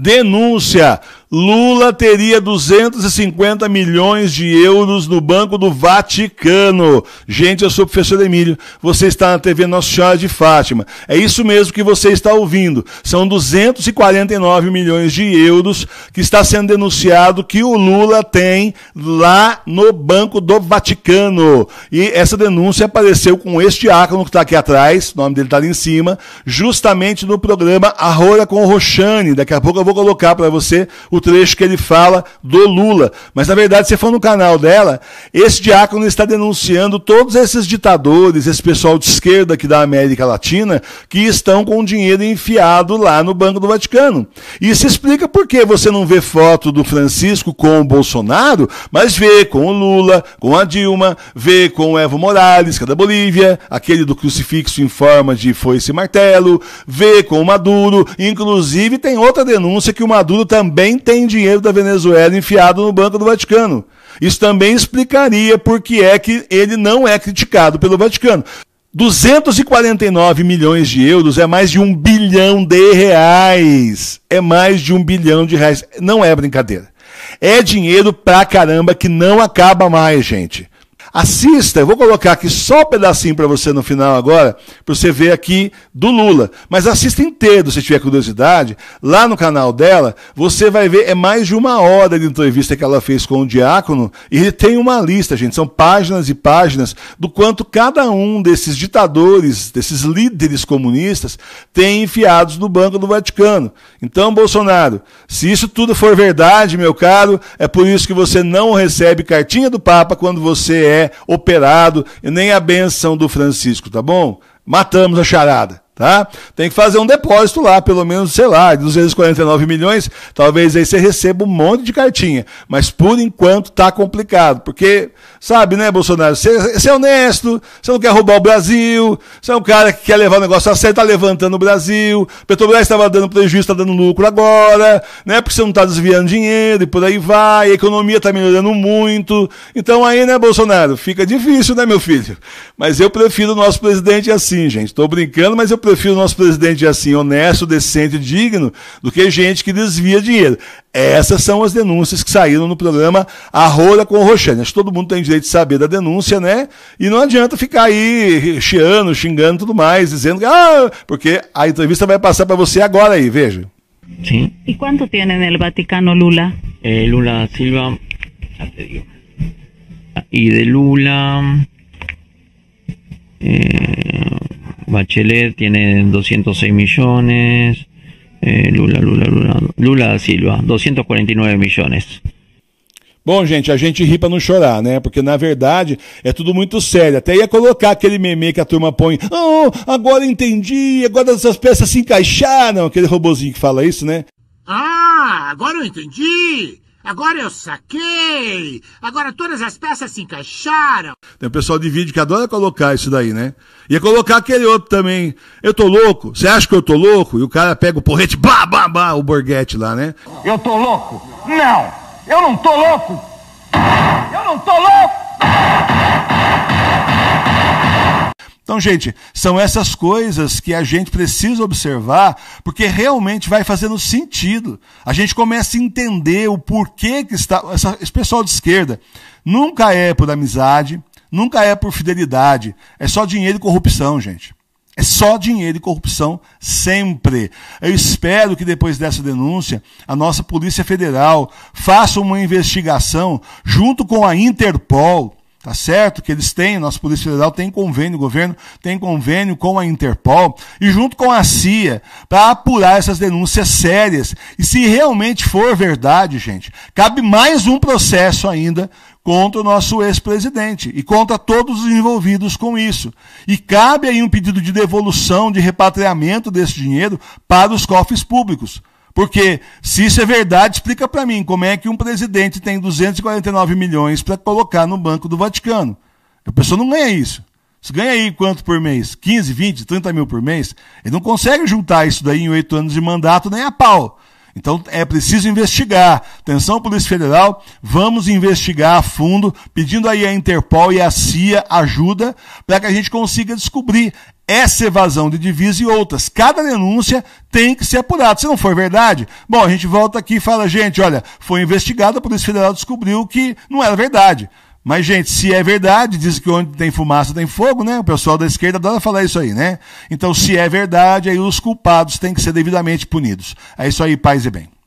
denúncia Lula teria 250 milhões de euros no Banco do Vaticano. Gente, eu sou o professor Emílio. Você está na TV Nossa Senhora de Fátima. É isso mesmo que você está ouvindo. São 249 milhões de euros que está sendo denunciado que o Lula tem lá no Banco do Vaticano. E essa denúncia apareceu com este ácono que está aqui atrás, o nome dele está ali em cima, justamente no programa Arrora com o Roxane. Daqui a pouco eu vou colocar para você o trecho que ele fala do Lula. Mas, na verdade, se for no canal dela, esse diácono está denunciando todos esses ditadores, esse pessoal de esquerda aqui da América Latina, que estão com dinheiro enfiado lá no Banco do Vaticano. Isso explica por que você não vê foto do Francisco com o Bolsonaro, mas vê com o Lula, com a Dilma, vê com o Evo Morales, que é da Bolívia, aquele do crucifixo em forma de foice e martelo, vê com o Maduro. Inclusive, tem outra denúncia que o Maduro também tem tem dinheiro da Venezuela enfiado no Banco do Vaticano. Isso também explicaria por que é que ele não é criticado pelo Vaticano. 249 milhões de euros é mais de um bilhão de reais. É mais de um bilhão de reais. Não é brincadeira. É dinheiro pra caramba que não acaba mais, gente. Assista, eu vou colocar aqui só um pedacinho para você no final agora, para você ver aqui do Lula. Mas assista inteiro, se tiver curiosidade. Lá no canal dela, você vai ver, é mais de uma hora de entrevista que ela fez com o Diácono. E ele tem uma lista, gente, são páginas e páginas do quanto cada um desses ditadores, desses líderes comunistas, tem enfiados no Banco do Vaticano. Então, Bolsonaro, se isso tudo for verdade, meu caro, é por isso que você não recebe cartinha do Papa quando você é operado, nem a benção do Francisco, tá bom? Matamos a charada tá? Tem que fazer um depósito lá, pelo menos, sei lá, 249 milhões, talvez aí você receba um monte de cartinha, mas por enquanto tá complicado, porque, sabe, né, Bolsonaro, você, é honesto, você não quer roubar o Brasil, você é um cara que quer levar o negócio a sério, tá levantando o Brasil, Petrobras estava dando prejuízo, tá dando lucro agora, né, porque você não tá desviando dinheiro e por aí vai, a economia tá melhorando muito, então aí, né, Bolsonaro, fica difícil, né, meu filho? Mas eu prefiro o nosso presidente assim, gente, tô brincando, mas eu prefiro perfil do nosso presidente é assim, honesto, decente, e digno, do que gente que desvia dinheiro. Essas são as denúncias que saíram no programa Arrola com o Roxane. Acho que todo mundo tem direito de saber da denúncia, né? E não adianta ficar aí chiando, xingando tudo mais, dizendo que, ah, porque a entrevista vai passar para você agora aí, veja. Sim. E quanto tem no Vaticano Lula? Eh, Lula Silva, já te digo. E de Lula. Eh, Bachelet tiene 206 millones. Eh, Lula, Lula, Lula. Lula da Silva, 249 milhões. Bom, gente, a gente ri pra não chorar, né? Porque na verdade é tudo muito sério. Até ia colocar aquele meme que a turma põe. Oh, agora entendi, agora essas peças se encaixaram. Aquele robozinho que fala isso, né? Ah, agora eu entendi! Agora eu saquei! Agora todas as peças se encaixaram! Tem o pessoal de vídeo que adora colocar isso daí, né? Ia é colocar aquele outro também. Eu tô louco? Você acha que eu tô louco? E o cara pega o porrete, blá, blá, blá, o borguete lá, né? Eu tô louco? Não! Eu não tô louco! Eu não tô louco! Então, gente, são essas coisas que a gente precisa observar, porque realmente vai fazendo sentido. A gente começa a entender o porquê que está. Essa, esse pessoal de esquerda nunca é por amizade, nunca é por fidelidade. É só dinheiro e corrupção, gente. É só dinheiro e corrupção sempre. Eu espero que depois dessa denúncia, a nossa Polícia Federal faça uma investigação junto com a Interpol Tá certo que eles têm, nossa Polícia Federal tem convênio, o governo tem convênio com a Interpol e junto com a CIA para apurar essas denúncias sérias. E se realmente for verdade, gente, cabe mais um processo ainda contra o nosso ex-presidente e contra todos os envolvidos com isso. E cabe aí um pedido de devolução, de repatriamento desse dinheiro para os cofres públicos. Porque se isso é verdade, explica para mim como é que um presidente tem 249 milhões para colocar no Banco do Vaticano. A pessoa não ganha isso. Você ganha aí quanto por mês? 15, 20, 30 mil por mês? Ele não consegue juntar isso daí em oito anos de mandato nem a pau. Então é preciso investigar. Atenção, Polícia Federal, vamos investigar a fundo, pedindo aí à Interpol e à CIA ajuda para que a gente consiga descobrir essa evasão de divisa e outras. Cada denúncia tem que ser apurada. Se não for verdade, bom, a gente volta aqui e fala, gente, olha, foi investigado, a Polícia Federal descobriu que não era verdade. Mas, gente, se é verdade, diz que onde tem fumaça tem fogo, né? O pessoal da esquerda adora falar isso aí, né? Então, se é verdade, aí os culpados têm que ser devidamente punidos. É isso aí, paz e bem.